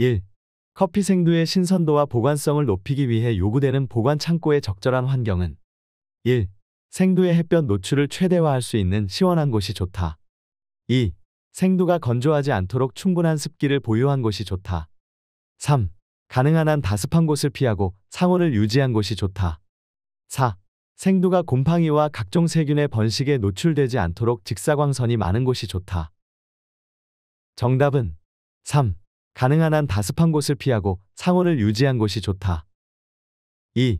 1. 커피 생두의 신선도와 보관성을 높이기 위해 요구되는 보관 창고의 적절한 환경은 1. 생두의 햇볕 노출을 최대화할 수 있는 시원한 곳이 좋다. 2. 생두가 건조하지 않도록 충분한 습기를 보유한 곳이 좋다. 3. 가능한 한 다습한 곳을 피하고 상온을 유지한 곳이 좋다. 4. 생두가 곰팡이와 각종 세균의 번식에 노출되지 않도록 직사광선이 많은 곳이 좋다. 정답은 3. 가능한 한 다습한 곳을 피하고 상온을 유지한 곳이 좋다. 2.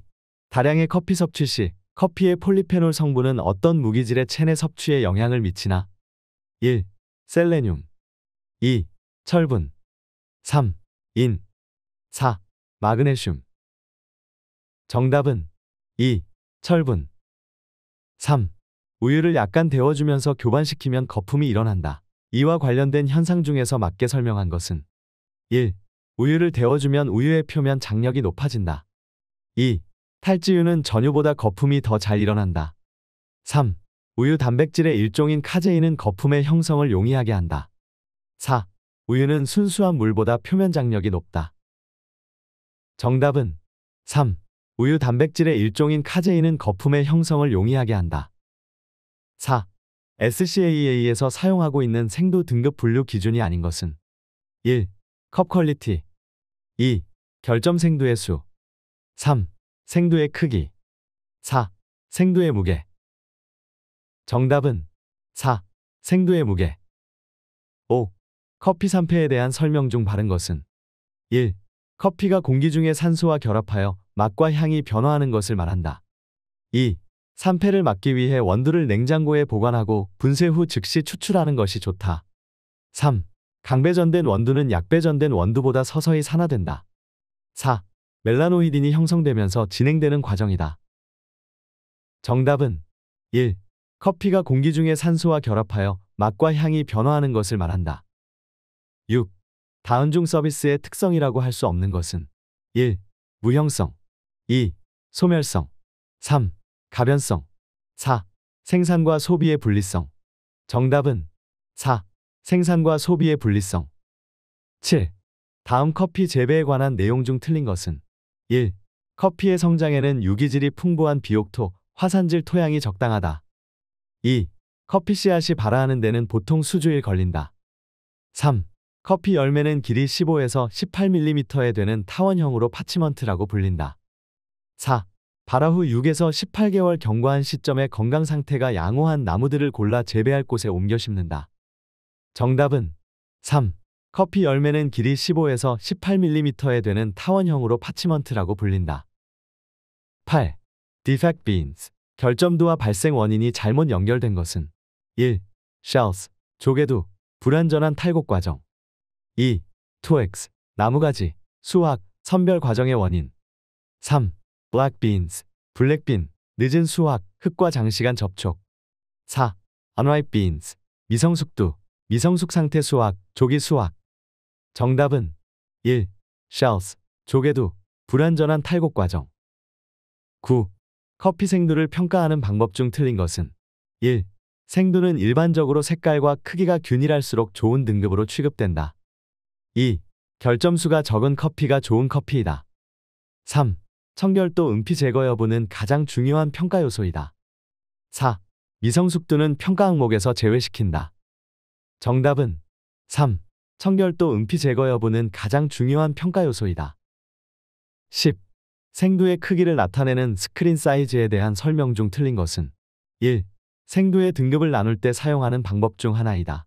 다량의 커피 섭취 시 커피의 폴리페놀 성분은 어떤 무기질의 체내 섭취에 영향을 미치나? 1. 셀레늄 2. 철분 3. 인 4. 마그네슘 정답은 2. 철분 3. 우유를 약간 데워주면서 교반시키면 거품이 일어난다. 이와 관련된 현상 중에서 맞게 설명한 것은 1. 우유를 데워주면 우유의 표면 장력이 높아진다. 2. 탈지유는 전유보다 거품이 더 잘 일어난다. 3. 우유 단백질의 일종인 카제인은 거품의 형성을 용이하게 한다. 4. 우유는 순수한 물보다 표면 장력이 높다. 정답은 3. 우유 단백질의 일종인 카제인은 거품의 형성을 용이하게 한다. 4. SCAA에서 사용하고 있는 생도 등급 분류 기준이 아닌 것은 1. 컵 퀄리티 2. 결점 생두의 수 3. 생두의 크기 4. 생두의 무게 정답은 4. 생두의 무게 5. 커피 산패에 대한 설명 중 바른 것은 1. 커피가 공기 중에 산소와 결합하여 맛과 향이 변화하는 것을 말한다. 2. 산패를 막기 위해 원두를 냉장고에 보관하고 분쇄 후 즉시 추출하는 것이 좋다. 3. 강배전된 원두는 약배전된 원두보다 서서히 산화된다. 4. 멜라노이딘이 형성되면서 진행되는 과정이다. 정답은 1. 커피가 공기 중에 산소와 결합하여 맛과 향이 변화하는 것을 말한다. 6. 다은중 서비스의 특성이라고 할 수 없는 것은 1. 무형성 2. 소멸성 3. 가변성 4. 생산과 소비의 분리성 정답은 4. 생산과 소비의 분리성 7. 다음 커피 재배에 관한 내용 중 틀린 것은 1. 커피의 성장에는 유기질이 풍부한 비옥토, 화산질 토양이 적당하다. 2. 커피 씨앗이 발아하는 데는 보통 수주일 걸린다. 3. 커피 열매는 길이 15에서 18mm에 되는 타원형으로 파치먼트라고 불린다. 4. 발아 후 6에서 18개월 경과한 시점에 건강 상태가 양호한 나무들을 골라 재배할 곳에 옮겨 심는다. 정답은 3. 커피 열매는 길이 15에서 18mm에 되는 타원형으로 파치먼트라고 불린다. 8. Defect beans. 결점도와 발생 원인이 잘못 연결된 것은 1. Shells. 조개도. 불완전한 탈곡 과정. 2. Toex. 나무가지. 수확. 선별 과정의 원인. 3. Black beans. 블랙빈. 늦은 수확. 흙과 장시간 접촉. 4. Unripe beans. 미성숙도 미성숙 상태 수학 조기 수학 정답은 1. 쉘스, 조개도, 불완전한 탈곡 과정. 9. 커피 생두를 평가하는 방법 중 틀린 것은 1. 생두는 일반적으로 색깔과 크기가 균일할수록 좋은 등급으로 취급된다. 2. 결점수가 적은 커피가 좋은 커피이다. 3. 청결도 음피 제거 여부는 가장 중요한 평가 요소이다. 4. 미성숙도는 평가 항목에서 제외시킨다. 정답은 3. 청결도 은피 제거 여부는 가장 중요한 평가 요소이다. 10. 생두의 크기를 나타내는 스크린 사이즈에 대한 설명 중 틀린 것은 1. 생두의 등급을 나눌 때 사용하는 방법 중 하나이다.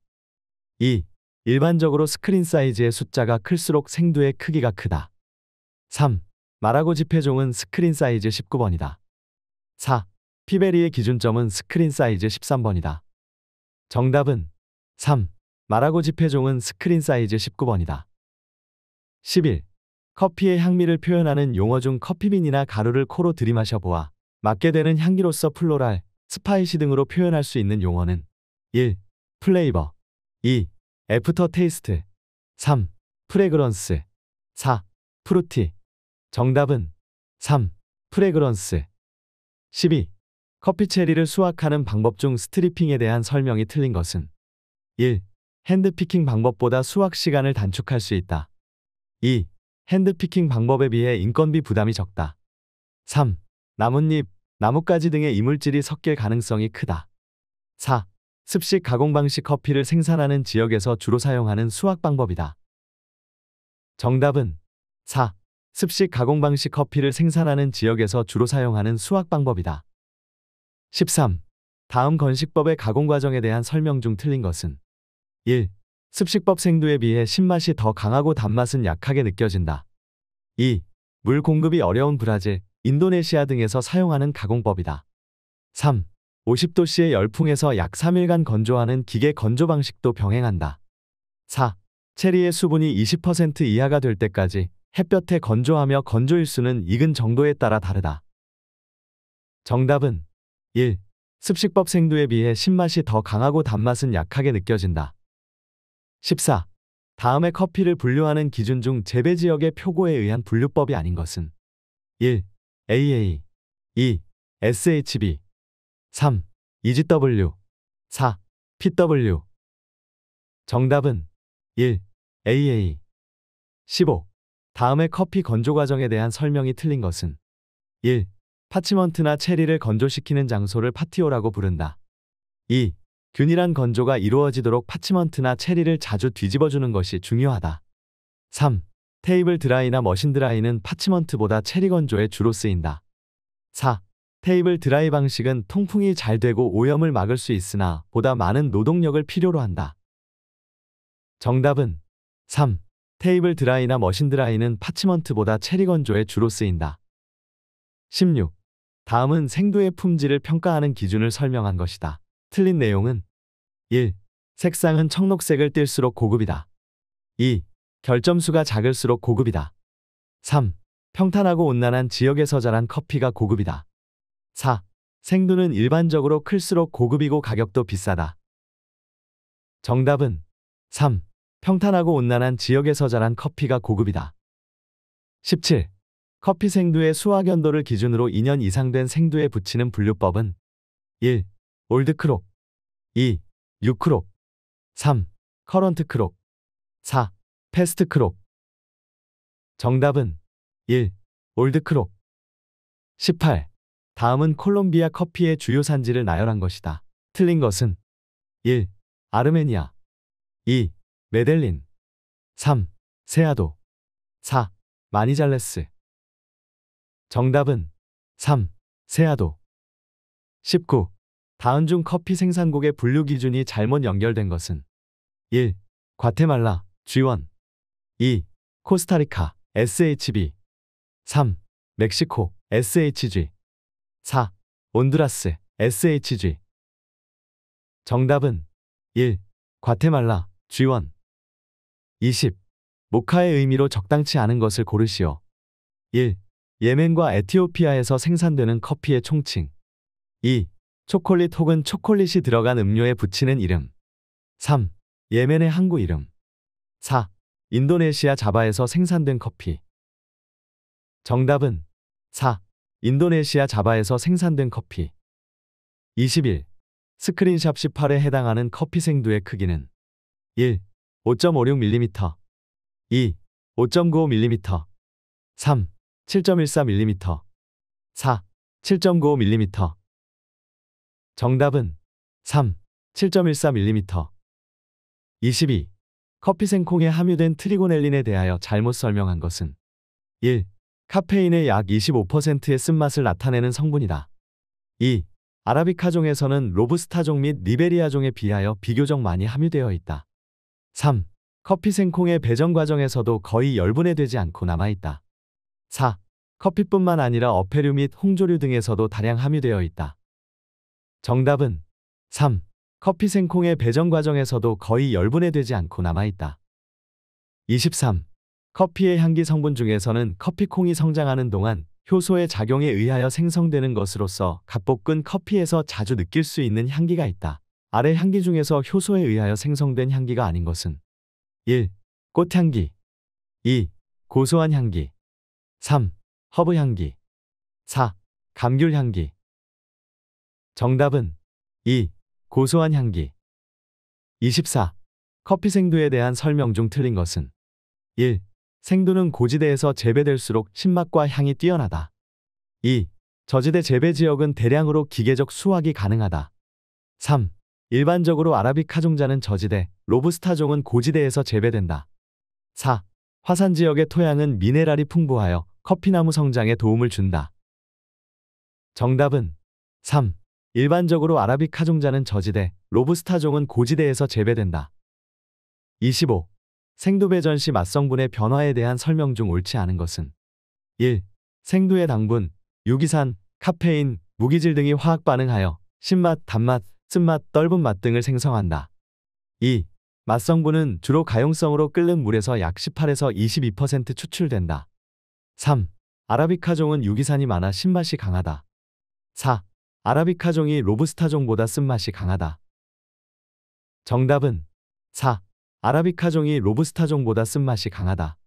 2. 일반적으로 스크린 사이즈의 숫자가 클수록 생두의 크기가 크다. 3. 마라고 지폐종은 스크린 사이즈 19번이다. 4. 피베리의 기준점은 스크린 사이즈 13번이다. 정답은 3. 마라고지 폐종은 스크린 사이즈 19번이다. 11. 커피의 향미를 표현하는 용어 중 커피빈이나 가루를 코로 들이마셔 보아 맡게 되는 향기로서 플로랄, 스파이시 등으로 표현할 수 있는 용어는 1. 플레이버 2. 애프터 테이스트 3. 프레그런스 4. 프루티 정답은 3. 프레그런스 12. 커피 체리를 수확하는 방법 중 스트리핑에 대한 설명이 틀린 것은 1. 핸드피킹 방법보다 수확 시간을 단축할 수 있다. 2. 핸드피킹 방법에 비해 인건비 부담이 적다. 3. 나뭇잎, 나뭇가지 등의 이물질이 섞일 가능성이 크다. 4. 습식 가공 방식 커피를 생산하는 지역에서 주로 사용하는 수확 방법이다. 정답은 4. 습식 가공 방식 커피를 생산하는 지역에서 주로 사용하는 수확 방법이다. 13. 다음 건식법의 가공 과정에 대한 설명 중 틀린 것은 1. 습식법 생두에 비해 신맛이 더 강하고 단맛은 약하게 느껴진다. 2. 물 공급이 어려운 브라질, 인도네시아 등에서 사용하는 가공법이다. 3. 50도씨의 열풍에서 약 3일간 건조하는 기계 건조 방식도 병행한다. 4. 체리의 수분이 20% 이하가 될 때까지 햇볕에 건조하며 건조일수는 익은 정도에 따라 다르다. 정답은 1. 습식법 생두에 비해 신맛이 더 강하고 단맛은 약하게 느껴진다. 14. 다음에 커피를 분류하는 기준 중 재배 지역의 표고에 의한 분류법이 아닌 것은 1. AA 2. SHB 3. EGW 4. PW 정답은 1. AA 15. 다음에 커피 건조 과정에 대한 설명이 틀린 것은 1. 파치먼트나 체리를 건조시키는 장소를 파티오라고 부른다. 2. 균일한 건조가 이루어지도록 파치먼트나 체리를 자주 뒤집어주는 것이 중요하다. 3. 테이블 드라이나 머신 드라이는 파치먼트보다 체리 건조에 주로 쓰인다. 4. 테이블 드라이 방식은 통풍이 잘 되고 오염을 막을 수 있으나 보다 많은 노동력을 필요로 한다. 정답은 3. 테이블 드라이나 머신 드라이는 파치먼트보다 체리 건조에 주로 쓰인다. 16. 다음은 생두의 품질을 평가하는 기준을 설명한 것이다. 틀린 내용은 1. 색상은 청록색을 띨수록 고급이다. 2. 결점수가 작을수록 고급이다. 3. 평탄하고 온난한 지역에서 자란 커피가 고급이다. 4. 생두는 일반적으로 클수록 고급이고 가격도 비싸다. 정답은 3. 평탄하고 온난한 지역에서 자란 커피가 고급이다. 17. 커피 생두의 수확 연도를 기준으로 2년 이상 된 생두에 붙이는 분류법은 1. 올드크록 2. 유크록 3. 커런트크록 4. 패스트크록 정답은 1. 올드크록 18. 다음은 콜롬비아 커피의 주요 산지를 나열한 것이다. 틀린 것은 1. 아르메니아 2. 메델린 3. 세아도 4. 마니잘레스 정답은 3. 세아도 19. 다음중 커피 생산국의 분류 기준이 잘못 연결된 것은 1. 과테말라, G1 2. 코스타리카, SHB 3. 멕시코, SHG 4. 온두라스 SHG 정답은 1. 과테말라, G1 20. 모카의 의미로 적당치 않은 것을 고르시오. 1. 예멘과 에티오피아에서 생산되는 커피의 총칭 2. 초콜릿 혹은 초콜릿이 들어간 음료에 붙이는 이름 3. 예멘의 항구 이름 4. 인도네시아 자바에서 생산된 커피 정답은 4. 인도네시아 자바에서 생산된 커피 21. 스크린샵 18에 해당하는 커피 생두의 크기는 1. 5.56mm 2. 5.95mm 3. 7.14mm 4. 7.95mm 정답은 3. 7.14mm 22. 커피 생콩에 함유된 트리고넬린에 대하여 잘못 설명한 것은 1. 카페인의 약 25%의 쓴맛을 나타내는 성분이다. 2. 아라비카종에서는 로브스타종 및 리베리아종에 비하여 비교적 많이 함유되어 있다. 3. 커피 생콩의 배정 과정에서도 거의 열분해되지 않고 남아있다. 4. 커피뿐만 아니라 어패류 및 홍조류 등에서도 다량 함유되어 있다. 정답은 3. 커피 생콩의 배정 과정에서도 거의 열분해 되지 않고 남아있다. 23. 커피의 향기 성분 중에서는 커피콩이 성장하는 동안 효소의 작용에 의하여 생성되는 것으로서 갓볶은 커피에서 자주 느낄 수 있는 향기가 있다. 아래 향기 중에서 효소에 의하여 생성된 향기가 아닌 것은 1. 꽃향기 2. 고소한 향기 3. 허브향기 4. 감귤향기 정답은 2. 고소한 향기 24. 커피 생두에 대한 설명 중 틀린 것은 1. 생두는 고지대에서 재배될수록 신맛과 향이 뛰어나다. 2. 저지대 재배 지역은 대량으로 기계적 수확이 가능하다. 3. 일반적으로 아라비카 종자는 저지대, 로브스타 종은 고지대에서 재배된다. 4. 화산 지역의 토양은 미네랄이 풍부하여 커피나무 성장에 도움을 준다. 정답은 3. 일반적으로 아라비카 종자는 저지대, 로브스타 종은 고지대에서 재배된다. 25. 생두배전 시 맛성분의 변화에 대한 설명 중 옳지 않은 것은 1. 생두의 당분, 유기산, 카페인, 무기질 등이 화학 반응하여 신맛, 단맛, 쓴맛, 떫은 맛 등을 생성한다. 2. 맛성분은 주로 가용성으로 끓는 물에서 약 18에서 22% 추출된다. 3. 아라비카 종은 유기산이 많아 신맛이 강하다. 4. 아라비카종이 로부스타종보다 쓴맛이 강하다. 정답은 4. 아라비카종이 로부스타종보다 쓴맛이 강하다.